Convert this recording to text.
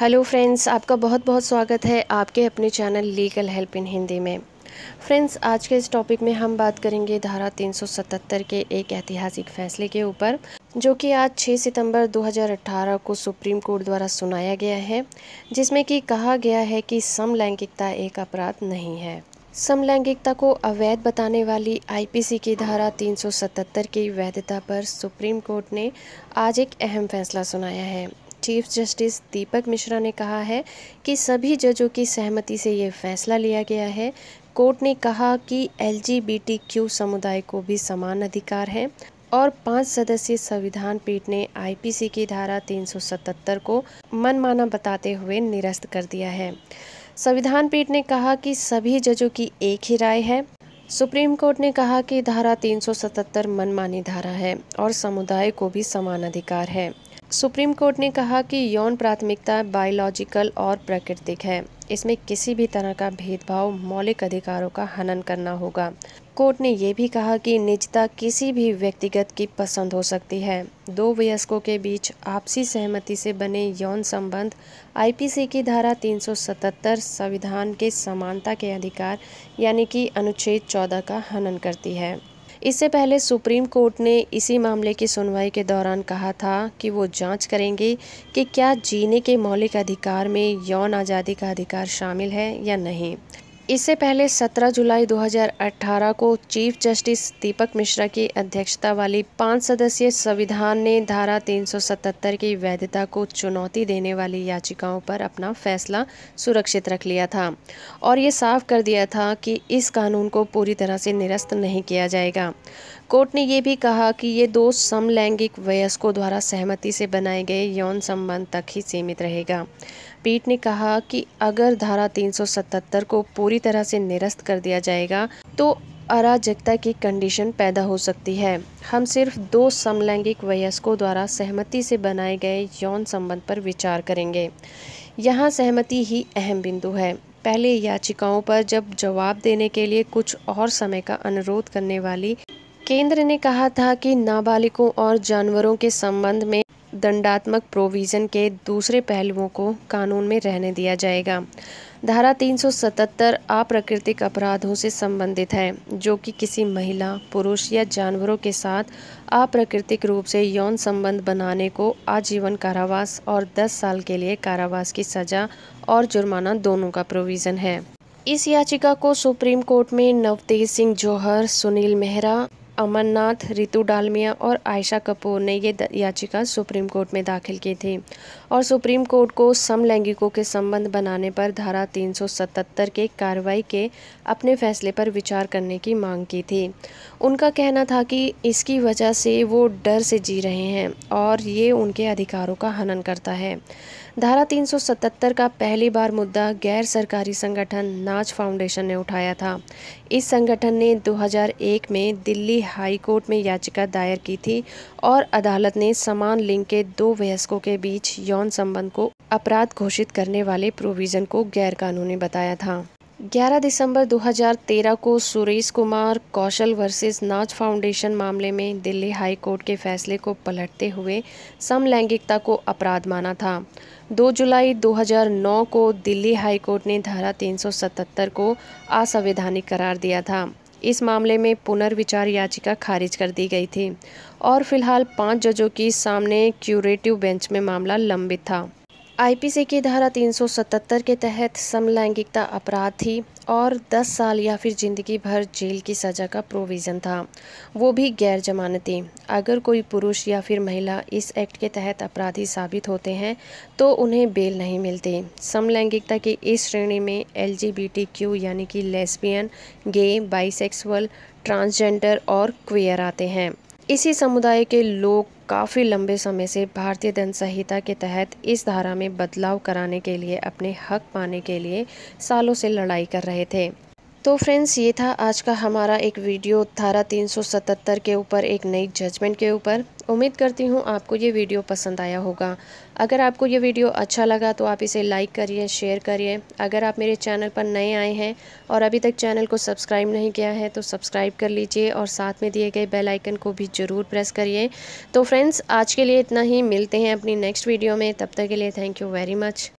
hello friends आपका बहुत बहुत स्वागत है आपके अपने channel legal help in Hindi में फ्रेंड्स आज के इस टॉपिक में हम बात करेंगे धारा 377 के एक ऐतिहासिक फैसले के ऊपर जो कि आज 6 सितंबर 2018 को सुप्रीम कोर्ट द्वारा सुनाया गया है जिसमें कि कहा गया है कि समलैंगिकता एक अपराध नहीं है समलैंगिकता को अवैध बताने वाली आईपीसी की धारा 377 की वैधता पर सुप्रीम कोर्ट ने आज एक अहम फैसला सुनाया है चीफ जस्टिस दीपक मिश्रा ने कहा है कि सभी जजों की सहमति से ये फैसला लिया गया है कोर्ट ने कहा कि एल समुदाय को भी समान अधिकार है और पांच सदस्यीय संविधान पीठ ने आईपीसी की धारा 377 को मनमाना बताते हुए निरस्त कर दिया है संविधान पीठ ने कहा कि सभी जजों की एक ही राय है सुप्रीम कोर्ट ने कहा कि धारा 377 मनमानी धारा है और समुदाय को भी समान अधिकार है सुप्रीम कोर्ट ने कहा कि यौन प्राथमिकता बायोलॉजिकल और प्राकृतिक है इसमें किसी भी तरह का भेदभाव मौलिक अधिकारों का हनन करना होगा कोर्ट ने यह भी कहा कि निजता किसी भी व्यक्तिगत की पसंद हो सकती है दो वयस्कों के बीच आपसी सहमति से बने यौन संबंध आईपीसी की धारा 377 संविधान के समानता के अधिकार यानी कि अनुच्छेद 14 का हनन करती है इससे पहले सुप्रीम कोर्ट ने इसी मामले की सुनवाई के दौरान कहा था कि वो जांच करेंगे कि क्या जीने के मौलिक अधिकार में यौन आज़ादी का अधिकार शामिल है या नहीं इससे पहले 17 जुलाई 2018 को चीफ जस्टिस दीपक मिश्रा की अध्यक्षता वाली पांच सदस्यीय संविधान ने धारा 377 की वैधता को चुनौती देने वाली याचिकाओं पर अपना फैसला सुरक्षित रख लिया था और ये साफ कर दिया था कि इस कानून को पूरी तरह से निरस्त नहीं किया जाएगा कोर्ट ने यह भी कहा कि ये दो समलैंगिक वयस्कों द्वारा सहमति से बनाए गए यौन संबंध तक ही सीमित रहेगा पीठ ने कहा कि अगर धारा 377 को पूरी तरह से निरस्त कर दिया जाएगा तो अराजकता की कंडीशन पैदा हो सकती है हम सिर्फ दो समलैंगिक वयस्कों द्वारा सहमति से बनाए गए यौन संबंध पर विचार करेंगे यहाँ सहमति ही अहम बिंदु है पहले याचिकाओं पर जब जवाब देने के लिए कुछ और समय का अनुरोध करने वाली केंद्र ने कहा था कि नाबालिगों और जानवरों के संबंध में दंडात्मक प्रोविज़न के दूसरे पहलुओं को कानून में रहने दिया जाएगा धारा 377 अप्राकृतिक अपराधों से संबंधित है जो कि किसी महिला पुरुष या जानवरों के साथ अप्राकृतिक रूप से यौन संबंध बनाने को आजीवन कारावास और 10 साल के लिए कारावास की सज़ा और जुर्माना दोनों का प्रोविज़न है इस याचिका को सुप्रीम कोर्ट में नवतेज सिंह जौहर सुनील मेहरा अमरनाथ रितु डालमिया और आयशा कपूर ने ये याचिका सुप्रीम कोर्ट में दाखिल की थी और सुप्रीम कोर्ट को समलैंगिकों के संबंध बनाने पर धारा 377 के कार्रवाई के अपने फैसले पर विचार करने की मांग की थी उनका कहना था कि इसकी वजह से वो डर से जी रहे हैं और ये उनके अधिकारों का हनन करता है धारा 377 का पहली बार मुद्दा गैर सरकारी संगठन नाच फाउंडेशन ने उठाया था इस संगठन ने 2001 में दिल्ली हाई कोर्ट में याचिका दायर की थी और अदालत ने समान लिंग के दो वयस्कों के बीच यौन यौन संबंध को अपराध घोषित करने वाले प्रोविजन को गैर कानूनी बताया था 11 दिसंबर 2013 को सुरेश कुमार कौशल वर्सेस नाच फाउंडेशन मामले में दिल्ली हाई कोर्ट के फैसले को पलटते हुए समलैंगिकता को अपराध माना था 2 जुलाई 2009 को दिल्ली हाई कोर्ट ने धारा 377 को असंवैधानिक करार दिया था इस मामले में पुनर्विचार याचिका खारिज कर दी गई थी और फिलहाल पांच जजों की सामने क्यूरेटिव बेंच में मामला लंबित था आईपीसी की धारा 377 के तहत समलैंगिकता अपराध थी और 10 साल या फिर जिंदगी भर जेल की सज़ा का प्रोविज़न था वो भी गैर जमानती अगर कोई पुरुष या फिर महिला इस एक्ट के तहत अपराधी साबित होते हैं तो उन्हें बेल नहीं मिलती समलैंगिकता की इस श्रेणी में एल यानी कि लेस्बियन गे बाइसेक्सुअल ट्रांसजेंडर और क्वियर आते हैं इसी समुदाय के लोग काफ़ी लंबे समय से भारतीय दंड संहिता के तहत इस धारा में बदलाव कराने के लिए अपने हक पाने के लिए सालों से लड़ाई कर रहे थे तो फ्रेंड्स ये था आज का हमारा एक वीडियो धारा 377 के ऊपर एक नई जजमेंट के ऊपर उम्मीद करती हूँ आपको ये वीडियो पसंद आया होगा अगर आपको ये वीडियो अच्छा लगा तो आप इसे लाइक करिए शेयर करिए अगर आप मेरे चैनल पर नए आए हैं और अभी तक चैनल को सब्सक्राइब नहीं किया है तो सब्सक्राइब कर लीजिए और साथ में दिए गए बेल आइकन को भी ज़रूर प्रेस करिए तो फ्रेंड्स आज के लिए इतना ही मिलते हैं अपनी नेक्स्ट वीडियो में तब तक के लिए थैंक यू वेरी मच